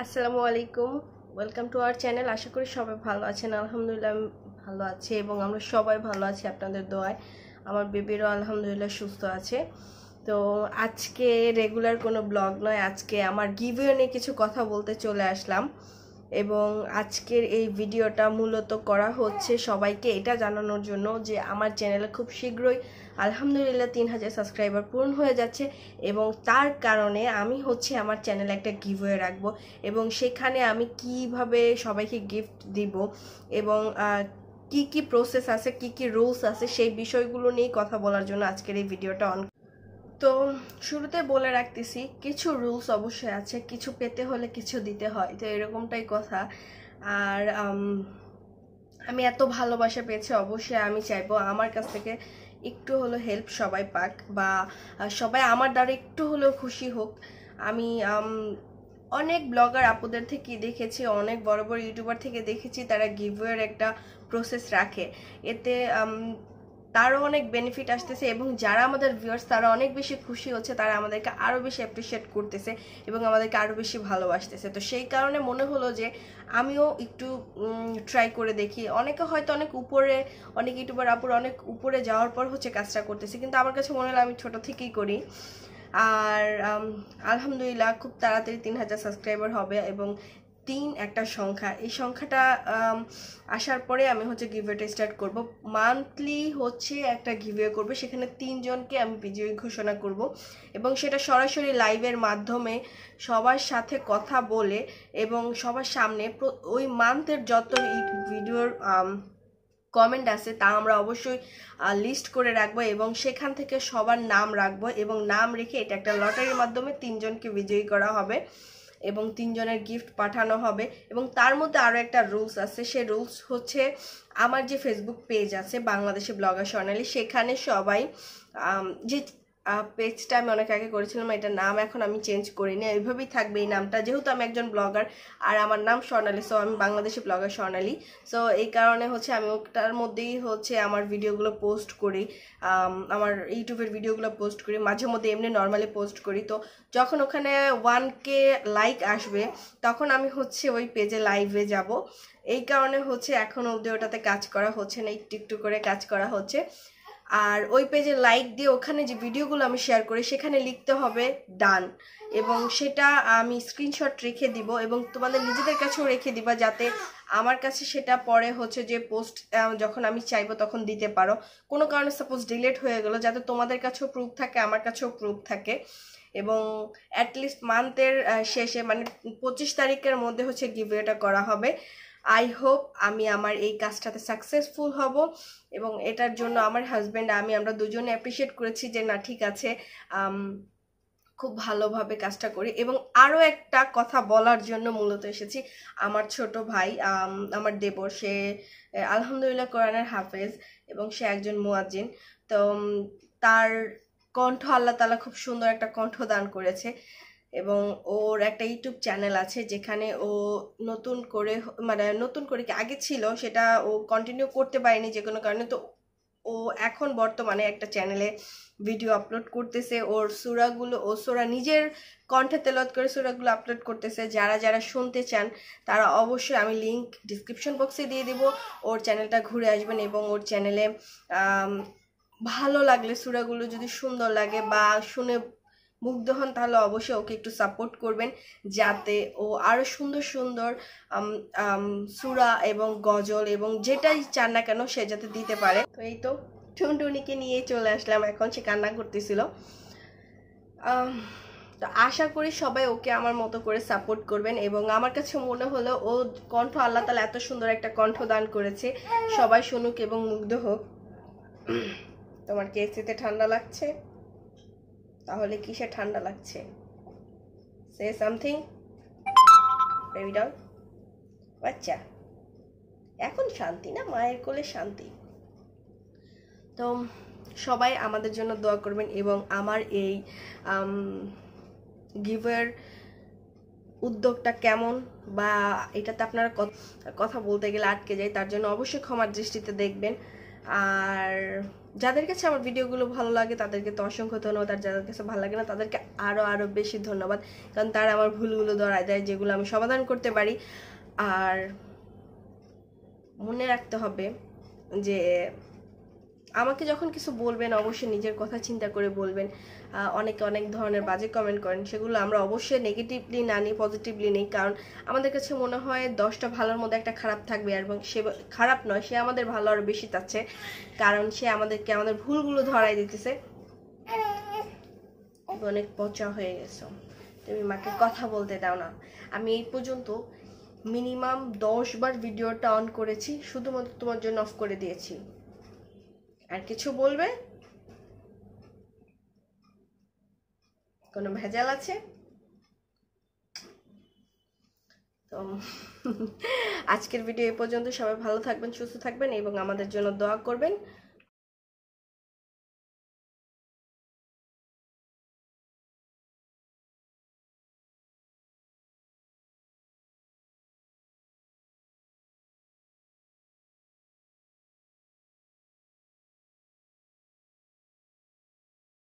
আসসালামু আলাইকুম welcome to our channel আশা করি সবাই ভালো আছেন আলহামদুলিল্লাহ ভালো আছে এবং আমরা সবাই ভালো আছি আপনাদের দোয়ায় আমার বেবিরও আলহামদুলিল্লাহ সুস্থ আছে তো আজকে রেগুলার কোনো ব্লগ নয় আজকে আমার গিভিও নিয়ে কিছু কথা বলতে চলে আসলাম এবং আজকের এই ভিডিওটা মূলত করা হচ্ছে সবাইকে এটা জানানোর জন্য যে আমার চ্যানেলে খুব শীঘ্রই আলহামদুলিল্লাহ তিন হাজার সাবস্ক্রাইবার পূরণ হয়ে যাচ্ছে এবং তার কারণে আমি হচ্ছে আমার চ্যানেলে একটা গিভওয়ে রাখবো এবং সেখানে আমি কিভাবে সবাইকে গিফট দিব এবং কি কি প্রসেস আছে কি কি রুলস আছে সেই বিষয়গুলো নিয়ে কথা বলার জন্য আজকের এই ভিডিওটা অন তো শুরুতে বলে রাখতেছি কিছু রুলস অবশ্যই আছে কিছু পেতে হলে কিছু দিতে হয় তো এরকমটাই কথা আর আমি এত ভালোবাসা পেয়েছি অবশ্যই আমি চাইবো আমার কাছ থেকে একটু হলো হেল্প সবাই পাক বা সবাই আমার দ্বারা একটু হলেও খুশি হোক আমি অনেক ব্লগার আপুদের থেকে দেখেছি অনেক বড় বড় ইউটিউবার থেকে দেখেছি তারা গিভওয়ের একটা প্রসেস রাখে এতে তারও অনেক বেনিফিট আসতেছে এবং যারা আমাদের ভিউয়ার্স তারা অনেক বেশি খুশি হচ্ছে তারা আমাদেরকে আরও বেশি অ্যাপ্রিসিয়েট করতেছে এবং আমাদেরকে আরও বেশি ভালোবাসতেছে তো সেই কারণে মনে হলো যে আমিও একটু ট্রাই করে দেখি অনেকে হয়তো অনেক উপরে অনেক ইউটিউবার আপুর অনেক উপরে যাওয়ার পর হচ্ছে কাজটা করতেছে কিন্তু আমার কাছে মনে হলো আমি ছোটো থেকেই করি আর আলহামদুলিল্লাহ খুব তাড়াতাড়ি তিন হাজার সাবস্ক্রাইবার হবে এবং তিন একটা সংখ্যা এই সংখ্যাটা আসার পরে আমি হচ্ছে গিভওয়েটা স্টার্ট করব মান্থলি হচ্ছে একটা গিভওয়ে করব সেখানে তিনজনকে আমি বিজয়ী ঘোষণা করব এবং সেটা সরাসরি লাইভের মাধ্যমে সবার সাথে কথা বলে এবং সবার সামনে ওই মান্থের যত ভিডিওর কমেন্ট আছে তা আমরা অবশ্যই লিস্ট করে রাখবো এবং সেখান থেকে সবার নাম রাখবো এবং নাম রেখে এটা একটা লটারির মাধ্যমে তিনজনকে বিজয়ী করা হবে এবং তিনজনের গিফট পাঠানো হবে এবং তার মধ্যে আরও একটা রুলস আছে সে রুলস হচ্ছে আমার যে ফেসবুক পেজ আছে বাংলাদেশে ব্লগার সর্ণালী সেখানে সবাই যে পেজটা আমি অনেক আগে করেছিলাম এটার নাম এখন আমি চেঞ্জ করিনি এইভাবেই থাকবে এই নামটা যেহেতু আমি একজন ব্লগার আর আমার নাম স্বর্ণালী সো আমি বাংলাদেশি ব্লগার স্বর্ণালী সো এই কারণে হচ্ছে আমি ওটার মধ্যেই হচ্ছে আমার ভিডিওগুলো পোস্ট করি আমার ইউটিউবের ভিডিওগুলো পোস্ট করি মাঝে মধ্যে এমনি নর্মালি পোস্ট করি তো যখন ওখানে ওয়ান কে লাইক আসবে তখন আমি হচ্ছে ওই পেজে লাইভে যাব এই কারণে হচ্ছে এখন অবধি ওটাতে কাজ করা হচ্ছে না একটু একটু করে কাজ করা হচ্ছে আর ওই পেজে লাইক দিয়ে ওখানে যে ভিডিওগুলো আমি শেয়ার করি সেখানে লিখতে হবে ডান এবং সেটা আমি স্ক্রিনশট রেখে দিব এবং তোমাদের নিজেদের কাছেও রেখে দিবা যাতে আমার কাছে সেটা পরে হচ্ছে যে পোস্ট যখন আমি চাইবো তখন দিতে পারো কোনো কারণে সাপোজ ডিলেট হয়ে গেলো যাতে তোমাদের কাছেও প্রুফ থাকে আমার কাছেও প্রুফ থাকে এবং অ্যাটলিস্ট মান্থের শেষে মানে পঁচিশ তারিখের মধ্যে হচ্ছে গিভওয়েটা করা হবে আই হোপ আমি আমার এই কাজটাতে সাকসেসফুল হব এবং এটার জন্য আমার হাজব্যান্ড আমি আমরা দুজনে অ্যাপ্রিসিয়েট করেছি যে না ঠিক আছে খুব ভালোভাবে কাজটা করি এবং আরও একটা কথা বলার জন্য মূলত এসেছি আমার ছোট ভাই আমার দেবর সে আলহামদুলিল্লাহ কোরআনের হাফেজ এবং সে একজন মুয়াজ্জিন তো তার কণ্ঠ আল্লাহ তালা খুব সুন্দর একটা কণ্ঠ দান করেছে এবং ওর একটা ইউটিউব চ্যানেল আছে যেখানে ও নতুন করে মানে নতুন করে কি আগে ছিল সেটা ও কন্টিনিউ করতে পারেনি যে কোনো কারণে তো ও এখন বর্তমানে একটা চ্যানেলে ভিডিও আপলোড করতেছে ওর সুরাগুলো ও সোরা নিজের কণ্ঠে তেলত করে সুরাগুলো আপলোড করতেছে যারা যারা শুনতে চান তারা অবশ্যই আমি লিঙ্ক ডিসক্রিপশন বক্সে দিয়ে দেবো ওর চ্যানেলটা ঘুরে আসবেন এবং ওর চ্যানেলে ভালো লাগলে সুরাগুলো যদি সুন্দর লাগে বা শুনে মুগ্ধ হন তাহলে অবশ্যই ওকে একটু সাপোর্ট করবেন যাতে ও আরও সুন্দর সুন্দর সুরা এবং গজল এবং যেটাই চান না কেন সে যাতে দিতে পারে তো এই তো টুনটুনিকে নিয়ে চলে আসলাম এখন সে কান্না করতেছিল তো আশা করি সবাই ওকে আমার মতো করে সাপোর্ট করবেন এবং আমার কাছে মনে হলো ও কণ্ঠ আল্লাহ তালা এত সুন্দর একটা কণ্ঠ দান করেছে সবাই শুনুক এবং মুগ্ধ হোক তোমার কেসিতে ঠান্ডা লাগছে তাহলে কিসে ঠান্ডা লাগছে সে সামথিং বেবি বাচ্চা এখন শান্তি না মায়ের কোলে শান্তি তো সবাই আমাদের জন্য দোয়া করবেন এবং আমার এই গিভের উদ্যোগটা কেমন বা এটাতে আপনারা কথা বলতে গেলে আটকে যায় তার জন্য অবশ্যই ক্ষমার দৃষ্টিতে দেখবেন আর যাদের কাছে আমার ভিডিওগুলো ভালো লাগে তাদেরকে তো অসংখ্য ধন্যবাদ আর যাদের কাছে ভালো লাগে না তাদেরকে আরও আরও বেশি ধন্যবাদ কারণ তারা আমার ভুলগুলো ধরায় দেয় যেগুলো আমি সমাধান করতে পারি আর মনে রাখতে হবে যে আমাকে যখন কিছু বলবেন অবশ্যই নিজের কথা চিন্তা করে বলবেন অনেকে অনেক ধরনের বাজে কমেন্ট করেন সেগুলো আমরা অবশ্যই নেগেটিভলি না নিই পজিটিভলি নিই কারণ আমাদের কাছে মনে হয় দশটা ভালোর মধ্যে একটা খারাপ থাকবে এবং সে খারাপ নয় সে আমাদের ভালো আরও বেশি চাচ্ছে কারণ সে আমাদেরকে আমাদের ভুলগুলো ধরাই দিতেছে অনেক পচা হয়ে গেছো তুমি মাকে কথা বলতে দাও না আমি এই পর্যন্ত মিনিমাম দশবার ভিডিওটা অন করেছি শুধুমাত্র তোমার জন্য অফ করে দিয়েছি আর কিছু বলবে কোনো ভেজাল আছে তো আজকের ভিডিও এ পর্যন্ত সবাই ভালো থাকবেন সুস্থ থাকবেন এবং আমাদের জন্য দোয়া করবেন